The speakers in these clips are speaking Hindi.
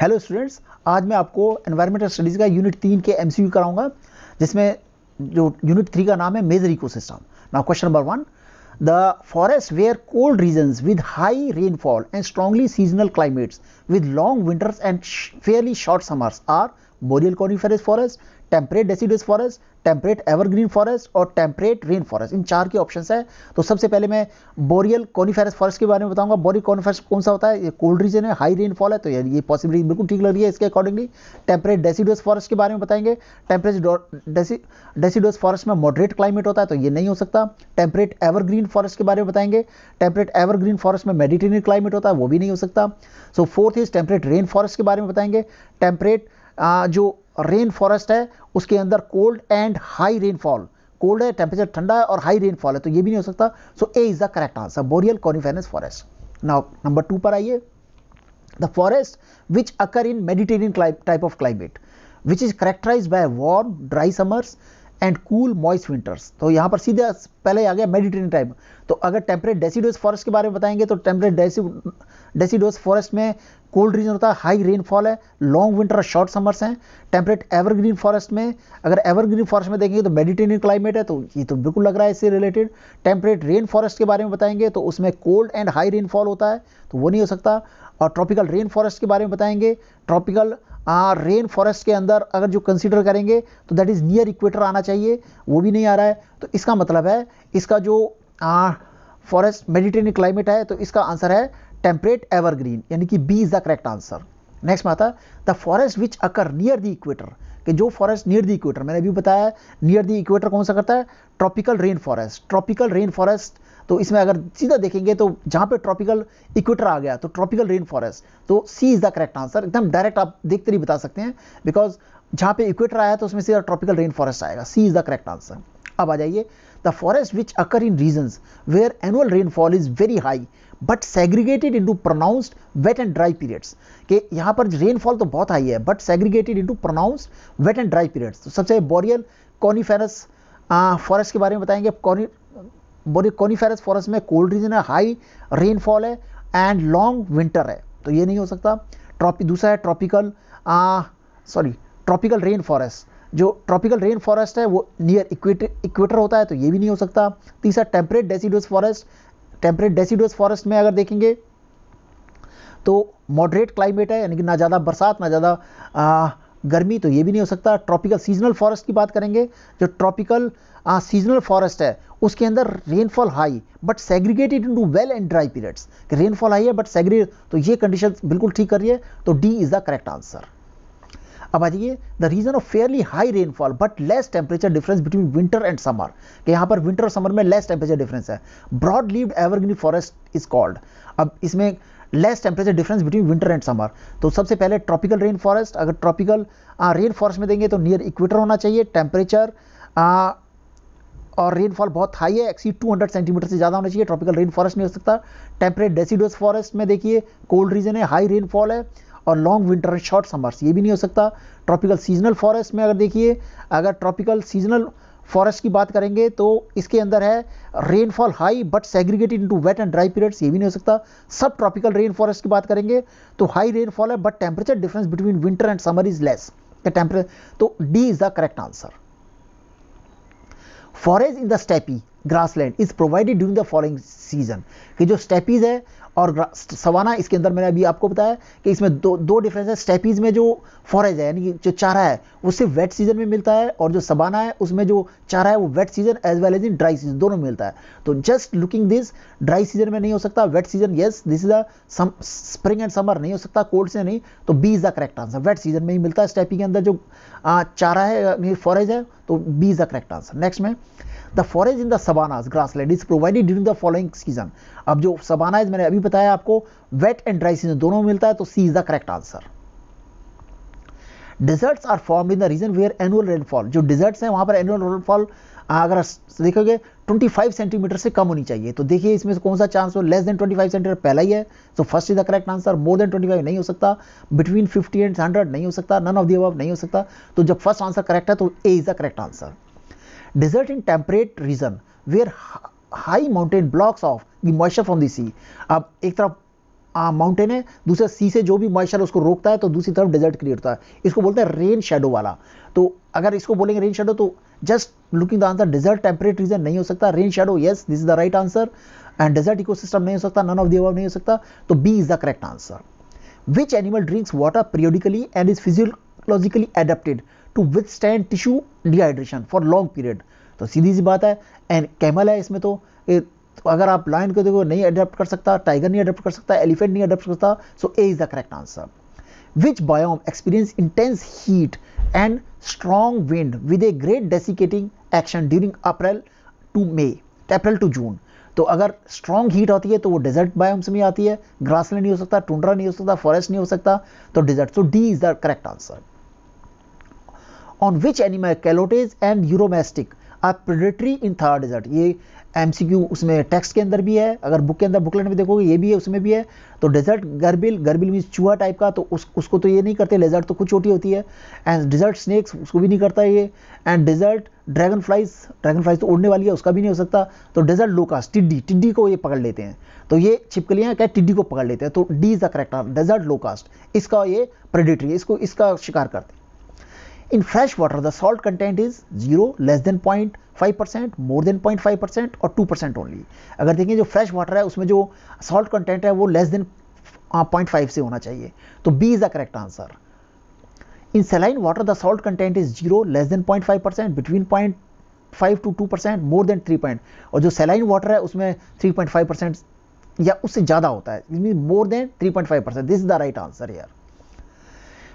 हेलो स्टूडेंट्स आज मैं आपको एनवायरमेंटल स्टडीज़ का यूनिट तीन के एम कराऊंगा जिसमें जो यूनिट थ्री का नाम है major ecosystem now question number one the forest where cold region with high rainfall and strongly seasonal climates with long winters and fairly short summers are boreal coniferous forest temperate deciduous forest temperate evergreen forest और टेम्परेट रेन फॉरेस्ट इन चार के ऑप्शन है तो सबसे पहले मैं बोरियल कॉनिफेरस फॉरेस्ट के बारे में बताऊंगा बोरियल कॉनिफेरस कौन सा होता है ये कोल्ड रीजन है हाई रेनफॉल है तो यार ये पॉसिबिलिटी बिल्कुल ठीक लग रही है इसके अकॉर्डिंगली टेम्परेट डेसीडियस फॉरेस्ट के बारे में बताएंगे टेम्परेट डेसीडियस फॉरेस्ट में मॉडरेट क्लाइमेट होता है तो ये नहीं हो सकता टेम्परेट एवरग्रीन फॉरेस्ट के बारे में बताएंगे टेम्परेट एवरग्रीन फॉरेस्ट में मेडिटेरियन क्लाइमेट होता है वो भी नहीं हो सकता so fourth is temperate rain forest के बारे में बताएंगे टेम्परेट जो रेन फॉरेस्ट है उसके अंदर cold and high rainfall cold है टेम्परेचर ठंडा है और हाई रेनफॉल है तो ये भी नहीं हो सकता so A is the correct answer boreal coniferous forest now number two पर आइए the forest which occur in Mediterranean type of climate which is characterize by warm dry summers and cool moist winters तो यहाँ पर सीधा पहले आ गया मेडिटेन टाइप तो अगर टेम्परेट डेसीडोस फॉरेस्ट के बारे में बताएंगे तो टेम्परेट डेसीडोस फॉरेस्ट में कोल्ड रीजन होता है हाई रेनफॉल है लॉन्ग विंटर और शॉर्ट समर्स हैं टेम्परेट एवरग्रीन फॉरेस्ट में अगर एवरग्रीन फॉरेस्ट में देखेंगे तो मेडिटेनियन क्लाइमेट है तो ये तो बिल्कुल लग रहा है इससे रिलेटेड टेम्परेट रेन फॉरेस्ट के बारे में बताएंगे तो उसमें कोल्ड एंड हाई रेनफॉल होता है तो वो नहीं हो सकता और ट्रॉपिकल रेन फॉरेस्ट के बारे में बताएंगे ट्रॉपिकल रेन हाँ, फॉरेस्ट के अंदर अगर जो कंसिडर करेंगे तो दैट इज़ नियर इक्वेटर आना चाहिए वो भी नहीं आ रहा है तो इसका मतलब है इसका जो फॉरेस्ट मेडिटेन क्लाइमेट है तो इसका आंसर है टेम्परेट एवरग्रीन यानी कि B is the correct answer next में आता है the forest which occur near the equator कि जो फॉरेस्ट नियर द इक्वेटर मैंने अभी बताया नियर द इक्वेटर कौन सा करता है tropical rain forest tropical rain forest तो इसमें अगर सीधा देखेंगे तो जहाँ पे ट्रॉपिकल इक्वेटर आ गया तो ट्रॉपिकल रेन फॉरेस्ट तो C is the correct answer एकदम डायरेक्ट आप देखते नहीं बता सकते हैं बिकॉज जहाँ पे इक्वेटर आया तो उसमें सीधा ट्रॉपिकल रेन फॉरेस्ट आएगा C is the correct answer अब आ जाइए the forest which occur in region where annual rainfall is very high but segregated into pronounced wet and dry periods के यहाँ पर रेनफॉल तो बहुत हाई है but segregated into pronounced wet and dry periods तो सबसे बोरियल कॉनीफेरस फॉरेस्ट के बारे में बताएंगे बोरी कॉनीफेरस फॉरेस्ट में कोल्ड रीजन है हाई रेनफॉल है एंड लॉन्ग विंटर है तो ये नहीं हो सकता ट्रॉपी दूसरा है tropical sorry tropical rain forest जो ट्रॉपिकल रेन फॉरेस्ट है वो नियर इक्वेटर इक्वेटर होता है तो ये भी नहीं हो सकता तीसरा temperate deciduous forest temperate deciduous forest में अगर देखेंगे तो मॉडरेट क्लाइमेट है यानी कि ना ज़्यादा बरसात ना ज़्यादा गर्मी तो ये भी नहीं हो सकता ट्रॉपिकल सीजनल फॉरेस्ट की बात करेंगे जो ट्रॉपिकल सीजनल फॉरेस्ट है उसके अंदर rainfall high but segregated to wet and dry periods rainfall high है बट सेग्रीगेट तो ये कंडीशन बिल्कुल ठीक कर रही है तो D is the correct answer अब आ जाइए the region of fairly high rainfall but less temperature difference between winter and summer कि यहाँ पर विंटर और समर में लेस टेम्परेचर डिफरेंस है broad leaved evergreen forest is called अब इसमें less temperature difference between winter and summer तो सबसे पहले ट्रॉपिकल रेन फॉरेस्ट अगर ट्रॉपिकल रेन फॉरेस्ट में देंगे तो नियर इक्वेटर होना चाहिए टेम्परेचर और रेनफॉल बहुत हाई है एक्सी 200 सेंटीमीटर से ज़्यादा होना चाहिए ट्रॉपिकल रेन फॉरेस्ट नहीं हो सकता टेम्परेट डेसीडोस फॉरेस्ट में देखिए कोल्ड रीजन है हाई रेनफॉल है और long winter and short summers ये भी नहीं हो सकता ट्रॉपिकल सीजनल फॉरेस्ट में अगर देखिए अगर ट्रॉपिकल सीजनल फॉरेस्ट की बात करेंगे तो इसके अंदर है rainfall high but segregated into wet and dry periods ये भी नहीं हो सकता सब ट्रॉपिकल रेन फॉरेस्ट की बात करेंगे तो हाई रेनफॉल है but temperature difference between winter and summer is less temperature तो D is the correct answer forage in the steppe grassland is provided during the following season कि जो स्टेपीज है और सवाना इसके अंदर मैंने अभी आपको बताया कि इसमें दो दो डिफरेंस है स्टेपीज़ में जो फॉरेज है यानी कि जो चारा है वो सिर्फ वेट सीजन में मिलता है और जो सवाना है उसमें जो चारा है वो wet season as well as in dry season दोनों में मिलता है तो just looking this dry season में नहीं हो सकता wet season yes this is a spring and summer नहीं हो सकता कोल्ड से नहीं तो B is the correct answer wet season में ही मिलता है स्टेपी के अंदर जो चारा है फॉरेज है तो B is the correct answer next में The forage in the savannas grassland is provided during the following season अब जो सबाना है मैंने अभी बताया आपको वेट एंड ड्राई सीजन दोनों मिलता है तो C is the correct answer deserts are form in the region where annual rainfall जो डिजर्ट्स हैं वहां पर एनुअल रेनफॉल अगर देखोगे 25 सेंटीमीटर से कम होनी चाहिए तो देखिए इसमें से कौन सा चांस हो लेस देन 25 सेंटीमीटर पहला ही है तो first is the correct answer more than 25 नहीं हो सकता बिटवीन 50 एंड 100 नहीं हो सकता नन ऑफ दी अब नहीं हो सकता तो जब फर्स्ट आंसर करेक्ट है तो A is the correct answer desert in temperate region where high mountain blocks of the moisture from the sea अब एक तरफ माउंटेन है दूसरा सी से जो भी मॉइस्चर उसको रोकता है तो दूसरी तरफ डेजर्ट क्रिएट होता है इसको बोलते हैं रेन शेडो वाला तो अगर इसको बोलेंगे रेन शेडो तो just looking the answer desert temperate region नहीं हो सकता rain shadow yes this is the right answer and desert ecosystem नहीं हो सकता नन ऑफ दी नहीं हो सकता तो B is the correct answer which animal drinks water periodically and is physiologically adapted to withstand tissue dehydration for long period तो सीधी सी बात है एंड कैमल है इसमें तो ए, तो अगर आप लाइन को देखो नहीं अडेप्ट कर सकता टाइगर नहीं अडेप्ट कर सकता एलिफेंट नहीं अडेप्ट कर सकता so A is the correct answer which biome experience intense heat and strong wind with a great desiccating action during April to May April to June तो अगर स्ट्रॉन्ग हीट होती है तो वो डेजर्ट बायोम्स में आती है ग्रासलैंड नहीं हो सकता टुंड्रा नहीं हो सकता फॉरेस्ट नहीं हो सकता तो desert so D is the correct answer on which animal calotes and uromastix आप प्रेडेटरी इन थर्ड डिजर्ट ये एमसीक्यू उसमें टेक्स्ट के अंदर भी है अगर बुक के अंदर बुकलेट में देखोगे ये भी है उसमें भी है तो डेजर्ट गर्बिल गर्बिल मीन्स चूहा टाइप का तो उस उसको तो ये नहीं करते लेजर्ट तो कुछ छोटी होती है एंड डिजर्ट स्नैक्स उसको भी नहीं करता ये and desert dragonflies dragonflies तो उड़ने वाली है उसका भी नहीं हो सकता तो डेजर्ट लोकास टिड्डी टिड्डी को ये पकड़ लेते हैं तो ये छिपकलियाँ क्या टिड्डी को पकड़ लेते हैं तो D is the correct desert locust इसका ये प्रेडेटरी इसको इसका शिकार करते हैं In fresh water, the salt content is 0, less than 0.5 percent more than 0.5 percent और 2 परसेंट ओनली अगर देखें जो फ्रेश वाटर है उसमें जो सॉल्ट कंटेंट है वो लेस देन पॉइंट फाइव से होना चाहिए तो B is the correct answer in saline water the salt content is zero less than point five percent between point five to two percent more than three point और जो सेलाइन वाटर है उसमें थ्री पॉइंट फाइव परसेंट या उससे ज़्यादा होता है more than three point five percent this is the right answer यार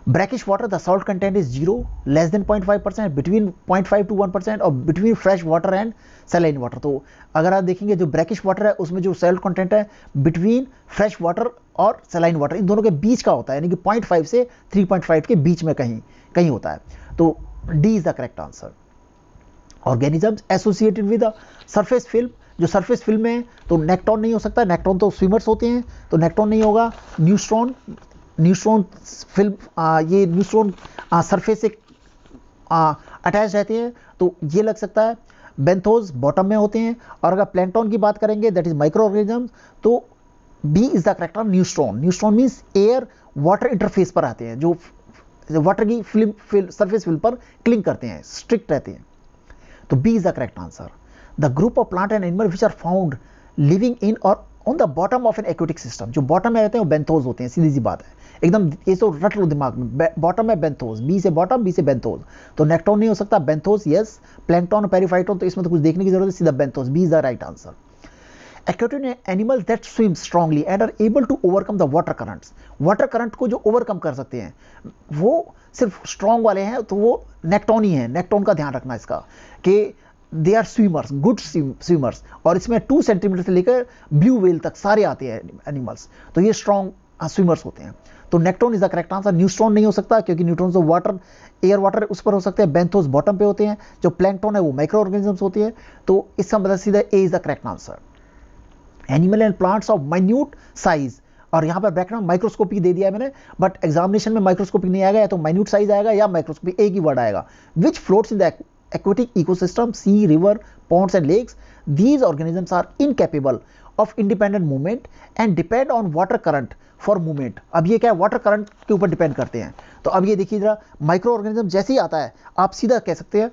brackish water the salt content is 0 less than 0.5 percent between 0.5 to 1 percent और between fresh water and saline water तो अगर आप देखेंगे जो ब्रैकिश वाटर है उसमें जो सॉल्ट कंटेंट है बिटवीन फ्रेश वाटर और सेलाइन वाटर इन दोनों के बीच का होता है यानी कि 0.5 से 3.5 के बीच में कहीं कहीं होता है तो D is the correct answer organisms associated with surface film जो सरफेस फिल्म है तो नेक्टॉन नहीं हो सकता नेक्टॉन तो स्विमर्स होते हैं तो नेक्टॉन नहीं होगा न्यूस्ट्रॉन न्यूट्रॉन फिल्म ये न्यूट्रॉन सरफेस से अटैच रहते हैं तो ये लग सकता है बेंथोज बॉटम में होते हैं और अगर प्लैंटॉन की बात करेंगे दैट इज माइक्रो ऑर्गेनिज्म तो B is the character neuston neuston means air water interface पर आते हैं जो वाटर की फिल्म फिल, सरफेस फिल्म पर क्लिंग करते हैं स्ट्रिक्ट रहते हैं तो B is the correct answer the group of plant and animal which are found living in और on the bottom of an aquatic system जो बॉटम में रहते हैं वो बेंथोज होते हैं सीधी सी बात है एकदम ये तो रट लो दिमाग में बॉटम है बेंथोज बी से बॉटम बी से बेंथोज तो नेक्टोन नहीं हो सकता बेंथोज यस प्लैंकटॉन पेरीफाइटोन तो इसमें तो कुछ देखने की जरूरत है सीधा benthos B is the right answer aquatic animal that swim strongly and are able to overcome the water currents water current को जो ओवरकम कर सकते हैं वो सिर्फ स्ट्रांग वाले हैं तो वो नेक्टोन ही है नेक्टोन का ध्यान रखना इसका कि they are swimmers good swimmers और इसमें टू सेंटीमीटर से लेकर ब्लू वेल तक सारे आते हैं एनिमल्स तो ये स्ट्रॉन्ग स्विमर्स हाँ, होते हैं तो nekton is the correct answer neuston नहीं हो सकता क्योंकि न्यूट्रॉन जो वाटर एयर वाटर उस पर हो सकते हैं बेंथोस बॉटम पे होते हैं जो प्लैंकटॉन है वो माइक्रो ऑर्गेनिजम्स होते हैं तो इसका मतलब सीधा A is the correct answer animal and plants of minute size और यहां पर बैकग्राउंड माइक्रोस्कोपी दे दिया है मैंने बट एग्जामिनेशन में माइक्रोस्कोपी नहीं आएगा या तो माइन्यूट साइज आएगा या माइक्रोस्कोपी एक ही वर्ड आएगा which floats in the aquatic ecosystem, sea, river, ponds and lakes, these organisms are incapable of independent movement and depend on water current for movement अब ये क्या है वाटर करंट के ऊपर डिपेंड करते हैं तो अब ये देखिए जरा माइक्रो ऑर्गेनिज्म जैसे ही आता है आप सीधा कह सकते हैं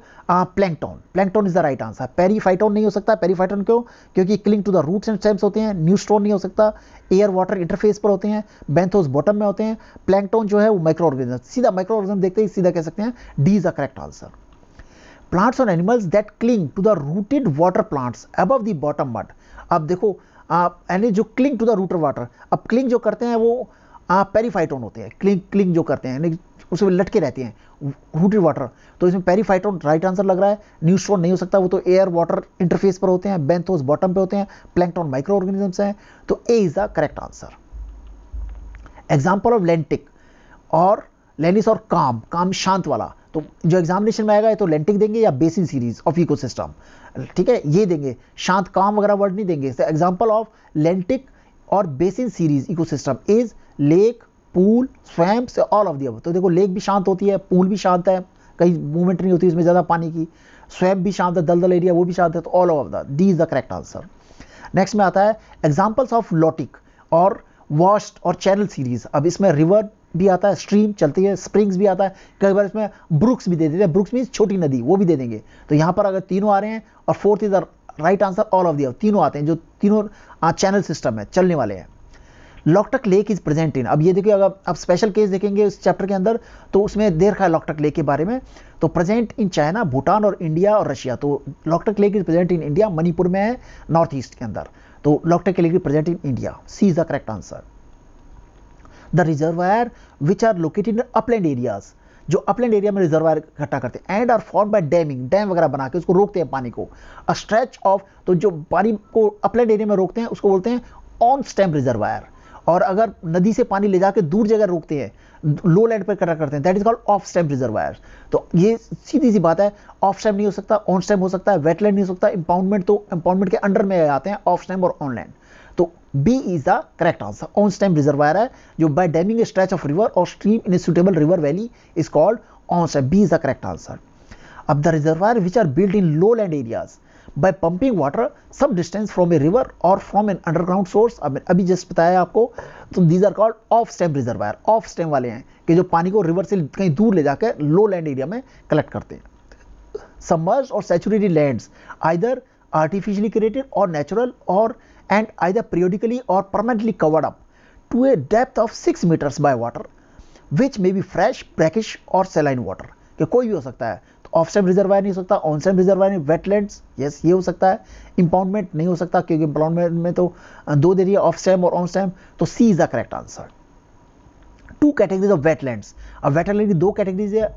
plankton plankton is the right answer periphyton नहीं हो सकता पेरीफाइटॉन क्यों क्योंकि cling to the roots and stems होते हैं न्यू स्टोन नहीं हो सकता एयर वाटर इंटरफेस पर होते हैं बेंथोस बॉटम में होते हैं प्लैंकटॉन जो है वो माइक्रो ऑर्गेनिज्म सीधा माइक्रो ऑर्गेनिज्म देखते ही सीधा कह सकते हैं D is the correct answer plants और animals that cling to the rooted water plants above the bottom mud अब देखो यानी जो cling to the rooted water अब क्लिंग जो करते हैं वो पेरीफाइटोन होते हैं क्लिंग क्लिंग जो करते हैं उसमें लटके रहते हैं रूटेड वाटर तो इसमें पेरीफाइटोन राइट आंसर लग रहा है न्यूस्ट्रॉन नहीं हो सकता वो तो एयर वाटर इंटरफेस पर होते हैं बेंथोस बॉटम पे होते हैं प्लैंकटॉन माइक्रो ऑर्गेनिजम्स हैं तो A is the correct answer example of lentic और लेनिस और काम काम शांत वाला तो जो एग्जामिनेशन में आएगा तो लेंटिक देंगे या बेसिन सीरीज ऑफ इकोसिस्टम ठीक है ये देंगे शांत काम वगैरह वर्ड नहीं देंगे एग्जाम्पल ऑफ लेंटिक और basin series system is lake pool swamp से ऑल ऑफ दी तो देखो लेक भी शांत होती है पूल भी शांत है कहीं मूवमेंट नहीं होती इसमें ज़्यादा पानी की स्वैम भी शांत है दलदल एरिया वो भी शांत है तो all of the D is the correct answer next में आता है एग्जाम्पल्स ऑफ लॉटिक और वॉस्ट और चैनल सीरीज अब इसमें रिवर भी आता है स्ट्रीम चलती है स्प्रिंग्स भी आता है कई बार इसमें ब्रुक्स भी दे देते हैं ब्रुक्स मीन छोटी नदी वो भी दे देंगे तो यहाँ पर अगर तीनों आ रहे हैं और fourth is the right answer all of the तीनों आते हैं जो तीनों चैनल सिस्टम है चलने वाले हैं Loktak lake is present in अब ये देखिए अगर आप स्पेशल केस देखेंगे उस चैप्टर के अंदर तो उसमें देर रखा है लॉकटक लेक के बारे में तो प्रेजेंट इन चाइना भूटान और इंडिया और रशिया तो Loktak lake is present in India Manipur में है नॉर्थ ईस्ट के अंदर तो Loktak lake is present in India C is the correct answer the reservoir which are located in upland areas जो अपलैंड एरिया में रिजर्वायर इकट्ठा करते हैं and are formed by damming dam वगैरह बना के उसको रोकते हैं पानी को अ स्ट्रेच ऑफ तो जो पानी को अपलैंड एरिया में रोकते हैं उसको बोलते हैं ऑन स्टैम्प रिजर्वायर और अगर नदी से पानी ले जाके दूर जगह रोकते हैं लो लैंड पर इकट्ठा करते हैं that is called off stream reservoir तो ये सीधी सी बात है ऑफ स्टैम्प नहीं हो सकता ऑन स्टैम्प हो सकता है वेटलैंड नहीं हो सकता इंपाउंडमेंट तो इंपाउंडमेंट के अंडर में आते हैं ऑफ स्टैम्प और ऑन लैंड तो B is the correct answer on stream reservoir है जो by damming stretch of river और stream in suitable river valley is called on stream B is the correct answer अब the reservoir which are build in low land areas by pumping water some distance from a river और फ्रॉम एन अंडरग्राउंड सोर्स अब अभी जस्ट बताया आपको तो these are called off stream reservoir off stream वाले हैं कि जो पानी को रिवर से कहीं दूर ले जाकर लो लैंड एरिया में कलेक्ट करते हैं submerged और saturated lands either artificially created और नेचुरल और and either periodically or permanently covered up to a depth of 6 meters by water which may be fresh, brackish or saline water कि कोई भी हो सकता है तो ऑफ स्टेम रिजर्वायर नहीं हो सकता ऑन स्टेम रिजर्वायर नहीं वेटलैंड्स यस ये हो सकता है इंपाउंडमेंट नहीं हो सकता क्योंकि इंपाउंडमेंट में तो दो दे रही है ऑफ स्टेम और ऑन स्टेम तो C is the correct answer two categories of wetlands अब वेटलैंड की दो कैटेगरीज है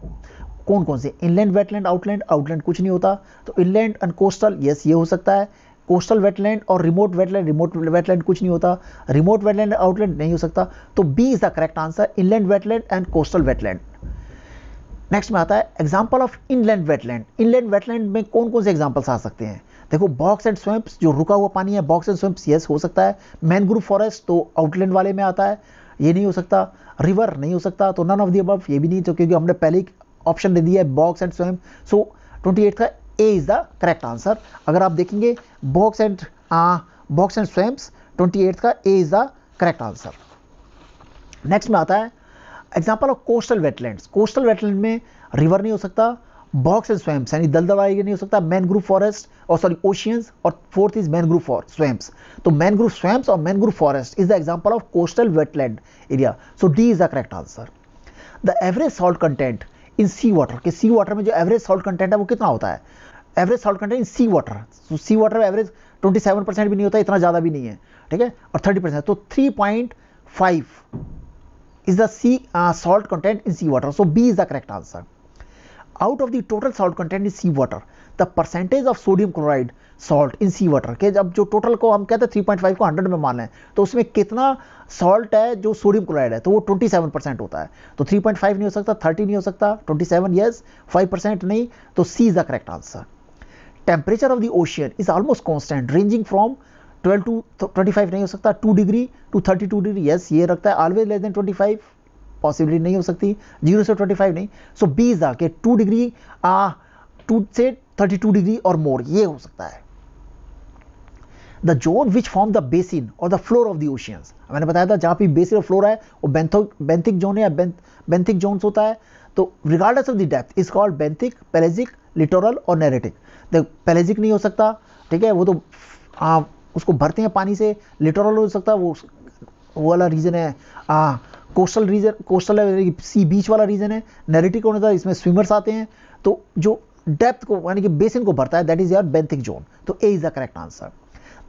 कौन कौन से इनलैंड वेटलैंड आउटलैंड आउटलैंड कुछ नहीं होता तो इनलैंड एंड कोस्टल यस ये हो सकता है कोस्टल वेटलैंड और रिमोट वेटलैंड रिमोट वेटलैंड कुछ नहीं होता रिमोट वेटलैंड आउटलैंड नहीं हो सकता तो B is the correct answer inland wetland and coastal wetland next में आता है example of inland wetland inland wetland में कौन कौन से एग्जाम्पल्स आ सकते हैं देखो बॉक्स एंड स्वैम्प्स जो रुका हुआ पानी है बॉक्स एंड स्वैम्प्स यस हो सकता है मैनग्रूव फॉरेस्ट तो आउटलैंड वाले में आता है ये नहीं हो सकता रिवर नहीं हो सकता तो नन ऑफ दी अब ये भी नहीं तो क्योंकि हमने पहले ऑप्शन दे दिया है बॉक्स एंड स्वयं सो ट्वेंटी का A is the correct answer अगर आप देखेंगे bogs and bogs and swamps twenty eight का A is the correct answer next में आता है example of coastal wetland coastal wetland में रिवर नहीं हो सकता बॉक्स एंड स्वैम्स यानी दलदवा एरिया नहीं हो सकता मैनग्रूव फॉरेस्ट और सॉरी ओशियंस और fourth is mangrove for swamps तो मैनग्रूव स्वैम्स और mangrove forest is the example of coastal wetland area so D is the correct answer the average salt content in sea water कि सी वाटर में जो एवरेज सॉल्ट कंटेंट है वो कितना होता है average salt content in sea water तो सी वाटर में एवरेज 27 परसेंट भी नहीं होता इतना ज़्यादा भी नहीं है ठीक है और 30 परसेंट तो 3.5 is the sea salt content in sea water so B is the correct answer out of the total salt content in sea water the percentage of sodium chloride salt in sea water के जब जो टोटल को हम कहते हैं थ्री पॉइंट फाइव को हंड्रेड में माने तो उसमें कितना सॉल्ट है जो सोडियम क्लोराइड है तो वो ट्वेंटी सेवन परसेंट होता है तो थ्री पॉइंट फाइव नहीं हो सकता थर्टी नहीं हो सकता twenty seven yes five percent नहीं तो C is the correct answer temperature of the ocean is almost constant ranging from 12 to 25 नहीं हो सकता 2 डिग्री टू 32 डिग्री यस ये रखता है ऑलवेज लेस देन 25 पॉसिबिलिटी नहीं हो सकती जीरो से 25 नहीं सो बी इज द के 2 डिग्री टू से 32 डिग्री और मोर ये हो सकता है the zone which form the basin और the floor of the oceans मैंने बताया था जहाँ पे बेसिन और फ्लोर है वो बेंथो बेंथिक जोन है या बेंथिक जोन्स होता है तो regards of the depth is called benthic pelagic littoral और नेरेटिक देख पेलेजिक नहीं हो सकता ठीक है वो तो आ, उसको भरते हैं पानी से लिटोरल हो सकता वो वो वाला रीजन है आ, coastal region coastal sea beach वाला रीजन है नेरेटिक होने था इसमें स्विमर्स आते हैं तो जो डेप्थ को यानी कि बेसिन को भरता है that is your benthic zone तो A is the correct answer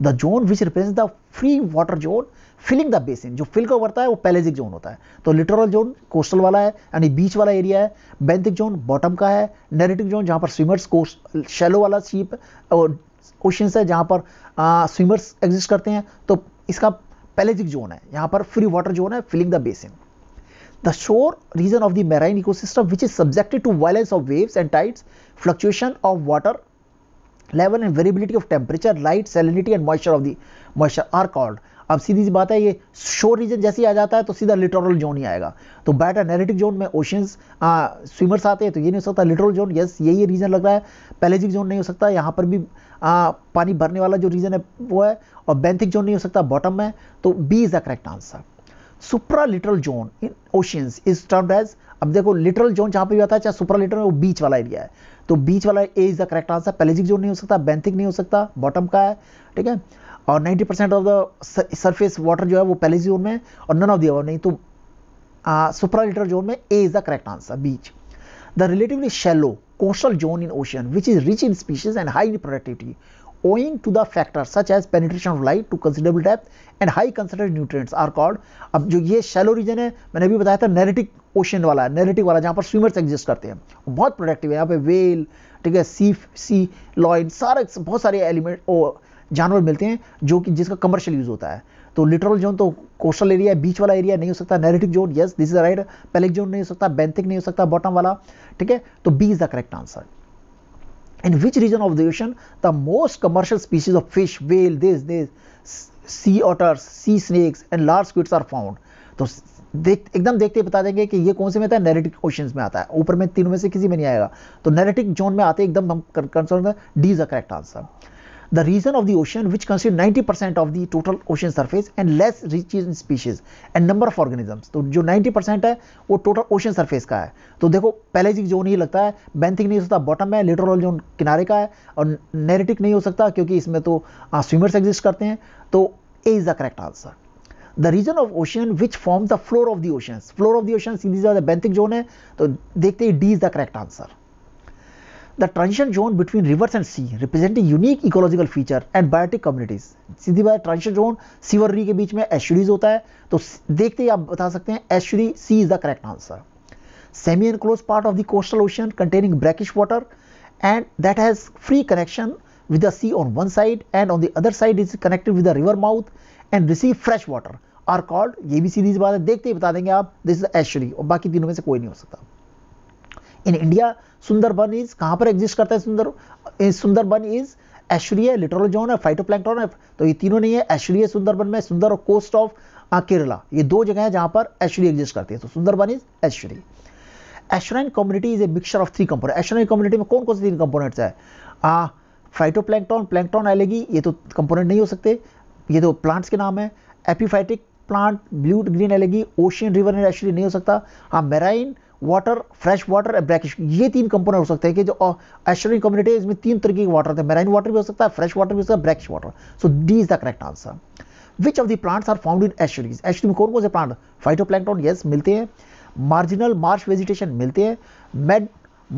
the zone which represent the free water zone filling the basin जो फिल का करता है वो पैलेजिक जोन होता है तो लिटरल जोन कोस्टल वाला है यानी बीच वाला एरिया है बैंथिक जोन बॉटम का है नेरेटिव जोन जहाँ पर स्विमर्स कोस्ट शेलो वाला सीप और ओशंस है जहाँ पर स्विमर्स एग्जिस्ट करते हैं तो इसका पैलेजिक जोन है यहाँ पर फ्री वाटर जोन है filling the basin the shore region of the marine ecosystem which is subjected to violence of waves and tides fluctuation of water level and variability of temperature light salinity and moisture of the moisture are called अब सीधी सी बात है ये शोर रीजन जैसे ही आ जाता है तो सीधा लिटोरल जोन ही आएगा तो बैट एनेरेटिक जोन में ओशंस स्विमर्स आते हैं तो ये नहीं हो सकता लिटोरल जोन यस यही रीजन लग रहा है पैलेजिक जोन नहीं हो सकता यहाँ पर भी आ, पानी भरने वाला जो रीजन है वो है और बैंथिक जोन नहीं हो सकता बॉटम में तो B is the correct answer littoral zone in oceans is termed as अब देखो लिटरल जोन जहां पे भी आता है चाहे सुप्रालिटरल वो बीच वाला एरिया है तो बीच वाला A is the correct answer pelagic zone नहीं हो सकता बैंथिक नहीं हो सकता बॉटम का है ठीक है और 90 percent of the surface water जो है वो पेलेजिक जोन में और नन ऑफ दी नहीं तो सुप्रालिटरल जोन में A is the correct answer beach the relatively shallow coastal zone in ocean which is rich in species and high in productivity owing to the factors such as penetration of light to considerable depth and high concentrated nutrients are called ye shallow region hai maine bhi bataya tha neritic ocean wala ocean वाला नेरेटिक वाला जहाँ पर स्विमर्स एग्जिस्ट करते bahut productive hai yahan pe whale theek hai sea sea lion sare bahut sare element element जानवर मिलते हैं जो कि जिसका कमर्शियल यूज़ होता है तो लिटरल जोन तो कोस्टल एरिया बीच वाला एरिया नहीं हो सकता neritic zone yes this is right pelagic zone नहीं हो सकता बेंथिक नहीं हो सकता बॉटम वाला ठीक है तो B is the correct answer in which region of the ocean the most commercial species of fish whale this this sea otters sea snakes and large squids are found to देख एकदम देखते ही बता देंगे कि ये कौन से में आता है नैरेटिक ओशंस में आता है ऊपर में तीनों में से किसी में नहीं आएगा तो नेरेटिक जोन में आते एकदम हम concern D is a correct answer the region of the ocean which consists 90% of the total ocean surface and less riches in species and number of organisms तो जो 90% है वो total ocean surface का है तो देखो पैलेजिक जोन ही लगता है बेंथिक नहीं हो सकता बॉटम है लिटरल जोन किनारे का है और नेरेटिक नहीं हो सकता क्योंकि इसमें तो स्विमर्स एग्जिस्ट करते हैं तो A is the correct answer the region of ocean which forms the floor of the oceans floor of the oceans these are the benthic zone hai to dekhte hi d is the correct answer the transition zone between rivers and sea represent a unique ecological feature and biotic communities sidhi baat transition zone sea और ke beech mein estuaries hota hai to dekhte hi aap bata sakte hain estuary एश्यूरी is the correct answer semi enclosed part of the coastal ocean containing brackish water and that has free connection with the sea on one side and on the other side is connected with the river mouth and receive fresh water are called ये भी baat बात है देखते ही बता देंगे आप this estuary aur baki teenon mein se koi nahi ho sakta in India Sundarban is कहाँ पर एग्जिस्ट करता है सुंदर Sundarban is estuary littoral zone है फाइटोप्लैंक्टन है तो ये तीनों नहीं है एश्वरीय सुंदरबन में सुंदर और कोस्ट ऑफ केरला ये दो जगह है जहाँ पर एश्वरी एग्जिस्ट करती है तो Sundarban is estuary estuarine community is a mixture of three component estuarine community में कौन कौन से तीन कंपोनेट्स है आ, फाइटोप्लैंक्टॉन प्लैंक्टॉन एलेगी ये तो कंपोनेंट नहीं हो सकते ये तो प्लांट्स के नाम है epiphytic plant blue green algae ocean river and estuary नहीं हो सकता हाँ marine water fresh water brackish ये तीन कंपोनेंट हो सकते हैं कि जो एशरिंग कम्युनिटी इसमें तीन तरीके के वाटर थे मैराइन वाटर भी हो सकता है फ्रेश वाटर भी हो सकता है brackish water so D is the correct answer which of the plants are found in estuaries estuary में कौन कौन से प्लांट फाइटो फाइटोप्लैंक्टन यस मिलते हैं मार्जिनल मार्श वेजिटेशन मिलते हैं mud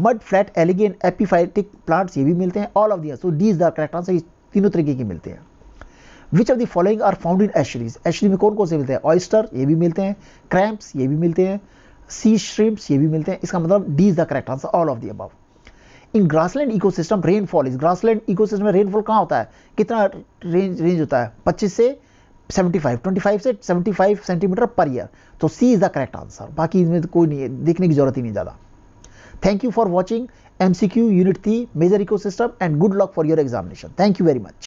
mud flat algae epiphytic plants ये भी मिलते हैं all of these so D is the correct answer तीनों तरीके के मिलते हैं which of the following are found in estuaries estuary में कौन कौन से मिलते हैं ऑयस्टर ये भी मिलते हैं क्रैम्प्स ये भी मिलते हैं सी श्रिम्प्स ये भी मिलते हैं इसका मतलब D is the correct answer all of the अब in grassland ecosystem rainfall is grassland ecosystem में रेनफॉल कहाँ होता है कितना रेंज रेंज होता है 25 से 75 25 से 75 सेंटीमीटर पर ईयर तो C is the correct answer बाकी इसमें तो कोई नहीं है देखने की जरूरत ही नहीं ज़्यादा thank you for watching M C Q unit थी major ecosystem and good luck for your examination thank you very much